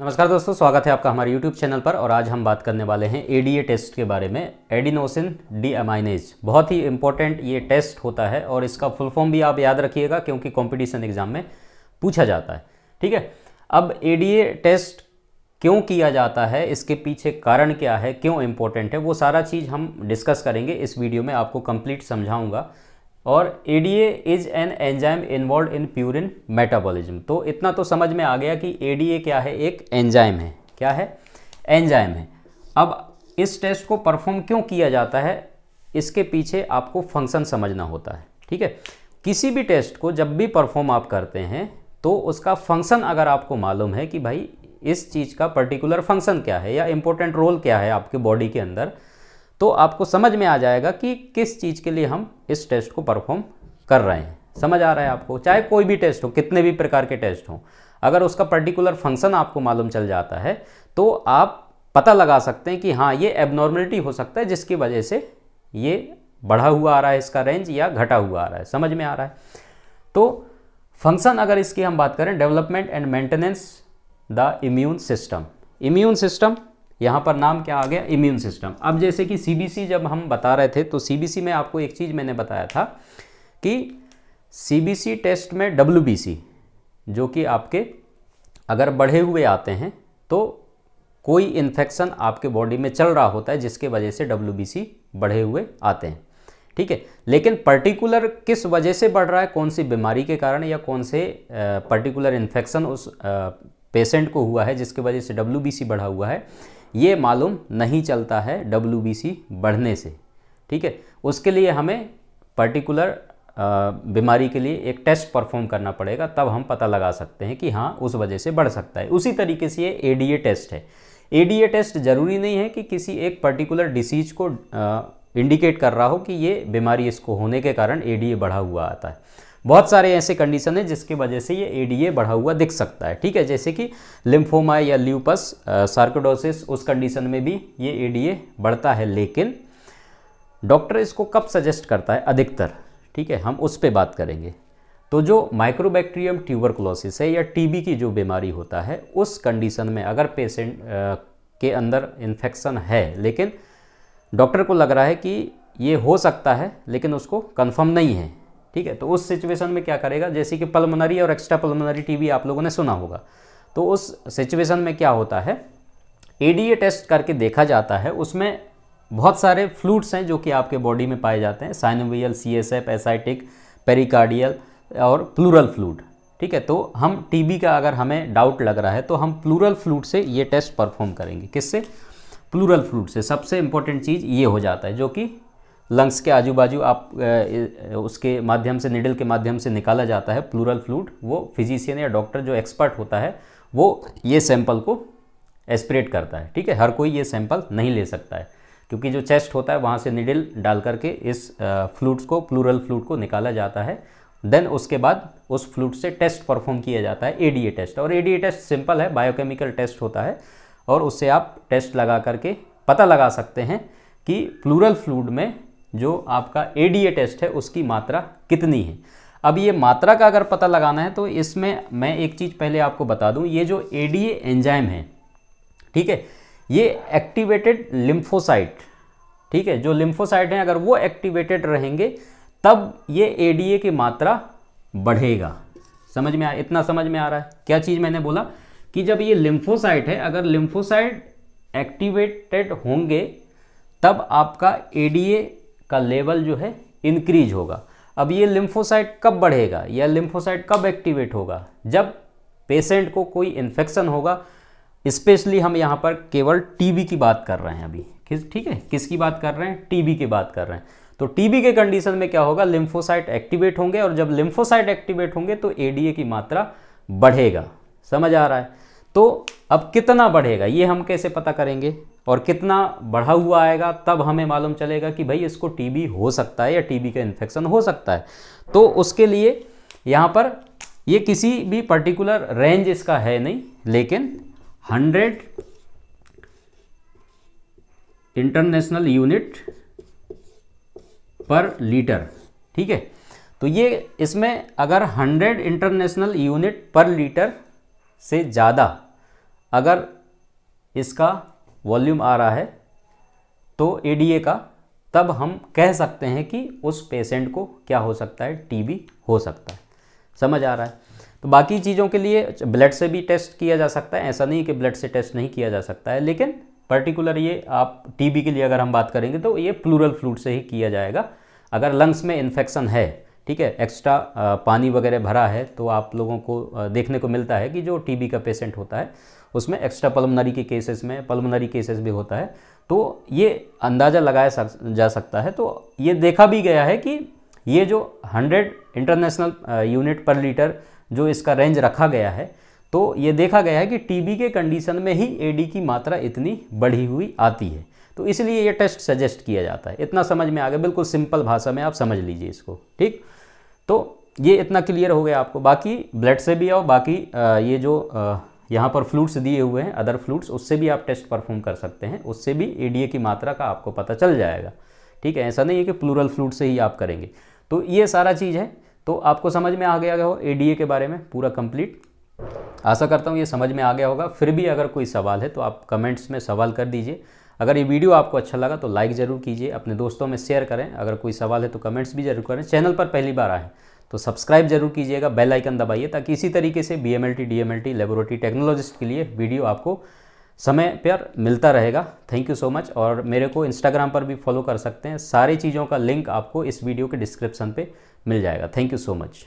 नमस्कार दोस्तों स्वागत है आपका हमारे YouTube चैनल पर और आज हम बात करने वाले हैं ए टेस्ट के बारे में एडिनोसिन डी अमाइनेज बहुत ही इंपॉर्टेंट ये टेस्ट होता है और इसका फुल फॉर्म भी आप याद रखिएगा क्योंकि कंपटीशन एग्जाम में पूछा जाता है ठीक है अब ए टेस्ट क्यों किया जाता है इसके पीछे कारण क्या है क्यों इम्पोर्टेंट है वो सारा चीज़ हम डिस्कस करेंगे इस वीडियो में आपको कंप्लीट समझाऊँगा और A D A is an enzyme involved in purine metabolism तो इतना तो समझ में आ गया कि ए डी ए क्या है एक एंजाइम है क्या है एंजाइम है अब इस टेस्ट को परफॉर्म क्यों किया जाता है इसके पीछे आपको फंक्शन समझना होता है ठीक है किसी भी टेस्ट को जब भी परफॉर्म आप करते हैं तो उसका फंक्शन अगर आपको मालूम है कि भाई इस चीज़ का पर्टिकुलर फंक्शन क्या है या इम्पोर्टेंट रोल क्या है आपके बॉडी के अंदर तो आपको समझ में आ जाएगा कि किस चीज़ के लिए हम इस टेस्ट को परफॉर्म कर रहे हैं समझ आ रहा है आपको चाहे कोई भी टेस्ट हो कितने भी प्रकार के टेस्ट हों अगर उसका पर्टिकुलर फंक्शन आपको मालूम चल जाता है तो आप पता लगा सकते हैं कि हाँ ये एबनॉर्मलिटी हो सकता है जिसकी वजह से ये बढ़ा हुआ आ रहा है इसका रेंज या घटा हुआ आ रहा है समझ में आ रहा है तो फंक्शन अगर इसकी हम बात करें development and maintenance the immune system immune system यहाँ पर नाम क्या आ गया इम्यून सिस्टम अब जैसे कि सीबीसी जब हम बता रहे थे तो सीबीसी में आपको एक चीज़ मैंने बताया था कि सीबीसी टेस्ट में डब्ल्यूबीसी जो कि आपके अगर बढ़े हुए आते हैं तो कोई इन्फेक्शन आपके बॉडी में चल रहा होता है जिसके वजह से डब्ल्यू बढ़े हुए आते हैं ठीक है लेकिन पर्टिकुलर किस वजह से बढ़ रहा है कौन सी बीमारी के कारण या कौन से पर्टिकुलर इन्फेक्शन उस पेशेंट को हुआ है जिसके वजह से डब्ल्यू बढ़ा हुआ है ये मालूम नहीं चलता है डब्ल्यू बढ़ने से ठीक है उसके लिए हमें पर्टिकुलर बीमारी के लिए एक टेस्ट परफॉर्म करना पड़ेगा तब हम पता लगा सकते हैं कि हाँ उस वजह से बढ़ सकता है उसी तरीके से ये ए टेस्ट है ए टेस्ट ज़रूरी नहीं है कि किसी एक पर्टिकुलर डिसीज को इंडिकेट कर रहा हो कि ये बीमारी इसको होने के कारण ए बढ़ा हुआ आता है बहुत सारे ऐसे कंडीशन है जिसकी वजह से ये एडीए बढ़ा हुआ दिख सकता है ठीक है जैसे कि लिम्फोमा या ल्यूपस सार्कोडोसिस उस कंडीशन में भी ये एडीए बढ़ता है लेकिन डॉक्टर इसको कब सजेस्ट करता है अधिकतर ठीक है हम उस पर बात करेंगे तो जो माइक्रोबैक्टीरियम ट्यूबरकुलोसिस है या टीबी की जो बीमारी होता है उस कंडीशन में अगर पेशेंट के अंदर इन्फेक्शन है लेकिन डॉक्टर को लग रहा है कि ये हो सकता है लेकिन उसको कंफर्म नहीं है ठीक है तो उस सिचुएशन में क्या करेगा जैसे कि पल्मोनरी और एक्स्ट्रा पल्मोनरी टीबी आप लोगों ने सुना होगा तो उस सिचुएशन में क्या होता है एडीए टेस्ट करके देखा जाता है उसमें बहुत सारे फ्लूड्स हैं जो कि आपके बॉडी में पाए जाते हैं synovial C S F ascitic pericardial और प्लूरल फ्लूड ठीक है तो हम टीबी का अगर हमें डाउट लग रहा है तो हम प्लूरल फ्लूड से ये टेस्ट परफॉर्म करेंगे किससे प्लूरल फ्लूड से सबसे इम्पोर्टेंट चीज़ ये हो जाता है जो कि लंग्स के आजू बाजू आप उसके माध्यम से निडल के माध्यम से निकाला जाता है प्लूरल फ्लूड वो फिजिशियन या डॉक्टर जो एक्सपर्ट होता है वो ये सैंपल को एस्पिरेट करता है ठीक है हर कोई ये सैंपल नहीं ले सकता है क्योंकि जो चेस्ट होता है वहाँ से निडल डाल करके इस फ्लूड्स को प्लूरल फ्लूड को निकाला जाता है देन उसके बाद उस फ्लूड से टेस्ट परफॉर्म किया जाता है एडीए टेस्ट और एडीए टेस्ट सिंपल है बायोकेमिकल टेस्ट होता है और उससे आप टेस्ट लगा करके पता लगा सकते हैं कि प्लूरल फ्लूड में जो आपका ए टेस्ट है उसकी मात्रा कितनी है अब ये मात्रा का अगर पता लगाना है तो इसमें मैं एक चीज़ पहले आपको बता दूं ये जो ए एंजाइम है ठीक है ये एक्टिवेटेड लिम्फोसाइट ठीक है जो लिम्फोसाइट हैं अगर वो एक्टिवेटेड रहेंगे तब ये ए की मात्रा बढ़ेगा समझ में आ इतना समझ में आ रहा है क्या चीज़ मैंने बोला कि जब ये लिम्फोसाइट है अगर लिम्फोसाइट एक्टिवेटेड होंगे तब आपका ए का लेवल जो है इंक्रीज होगा अब ये लिम्फोसाइट कब बढ़ेगा या लिम्फोसाइट कब एक्टिवेट होगा जब पेशेंट को कोई इन्फेक्शन होगा स्पेशली हम यहाँ पर केवल टीबी की बात कर रहे हैं अभी किस ठीक है किसकी बात कर रहे हैं टीबी की बात कर रहे हैं तो टीबी के कंडीशन में क्या होगा लिम्फोसाइट एक्टिवेट होंगे और जब लिम्फोसाइट एक्टिवेट होंगे तो एडीए की मात्रा बढ़ेगा समझ आ रहा है तो अब कितना बढ़ेगा ये हम कैसे पता करेंगे और कितना बढ़ा हुआ आएगा तब हमें मालूम चलेगा कि भाई इसको टीबी हो सकता है या टीबी का इन्फेक्शन हो सकता है तो उसके लिए यहाँ पर ये किसी भी पर्टिकुलर रेंज इसका है नहीं लेकिन 100 इंटरनेशनल यूनिट पर लीटर ठीक है तो ये इसमें अगर 100 इंटरनेशनल यूनिट पर लीटर से ज़्यादा अगर इसका वॉल्यूम आ रहा है तो ए का तब हम कह सकते हैं कि उस पेशेंट को क्या हो सकता है टीबी हो सकता है समझ आ रहा है तो बाकी चीज़ों के लिए ब्लड से भी टेस्ट किया जा सकता है ऐसा नहीं कि ब्लड से टेस्ट नहीं किया जा सकता है लेकिन पर्टिकुलर ये आप टीबी के लिए अगर हम बात करेंगे तो ये प्लूरल फ्लूड से ही किया जाएगा अगर लंग्स में इन्फेक्शन है ठीक है एक्स्ट्रा पानी वगैरह भरा है तो आप लोगों को देखने को मिलता है कि जो टीबी का पेशेंट होता है उसमें एक्स्ट्रा पल्मोनरी के केसेस में पल्मनरी केसेस भी होता है तो ये अंदाज़ा लगाया जा सकता है तो ये देखा भी गया है कि ये जो 100 इंटरनेशनल यूनिट पर लीटर जो इसका रेंज रखा गया है तो ये देखा गया है कि टीबी के कंडीशन में ही एडी की मात्रा इतनी बढ़ी हुई आती है तो इसलिए ये टेस्ट सजेस्ट किया जाता है इतना समझ में आ गया बिल्कुल सिंपल भाषा में आप समझ लीजिए इसको ठीक तो ये इतना क्लियर हो गया आपको बाकी ब्लड से भी और बाकी ये जो यहाँ पर फ्लूट्स दिए हुए हैं अदर फ्लूट्स उससे भी आप टेस्ट परफॉर्म कर सकते हैं उससे भी एडीए की मात्रा का आपको पता चल जाएगा ठीक है ऐसा नहीं है कि प्लूरल फ्लूट से ही आप करेंगे तो ये सारा चीज़ है तो आपको समझ में आ गया हो ए के बारे में पूरा कंप्लीट आशा करता हूँ ये समझ में आ गया होगा फिर भी अगर कोई सवाल है तो आप कमेंट्स में सवाल कर दीजिए अगर ये वीडियो आपको अच्छा लगा तो लाइक ज़रूर कीजिए अपने दोस्तों में शेयर करें अगर कोई सवाल है तो कमेंट्स भी जरूर करें चैनल पर पहली बार आएँ तो सब्सक्राइब जरूर कीजिएगा बेल आइकन दबाइए ताकि इसी तरीके से B M L T D M L T laboratory technologist के लिए वीडियो आपको समय पर मिलता रहेगा थैंक यू सो मच और मेरे को इंस्टाग्राम पर भी फॉलो कर सकते हैं सारी चीज़ों का लिंक आपको इस वीडियो के डिस्क्रिप्शन पर मिल जाएगा थैंक यू सो मच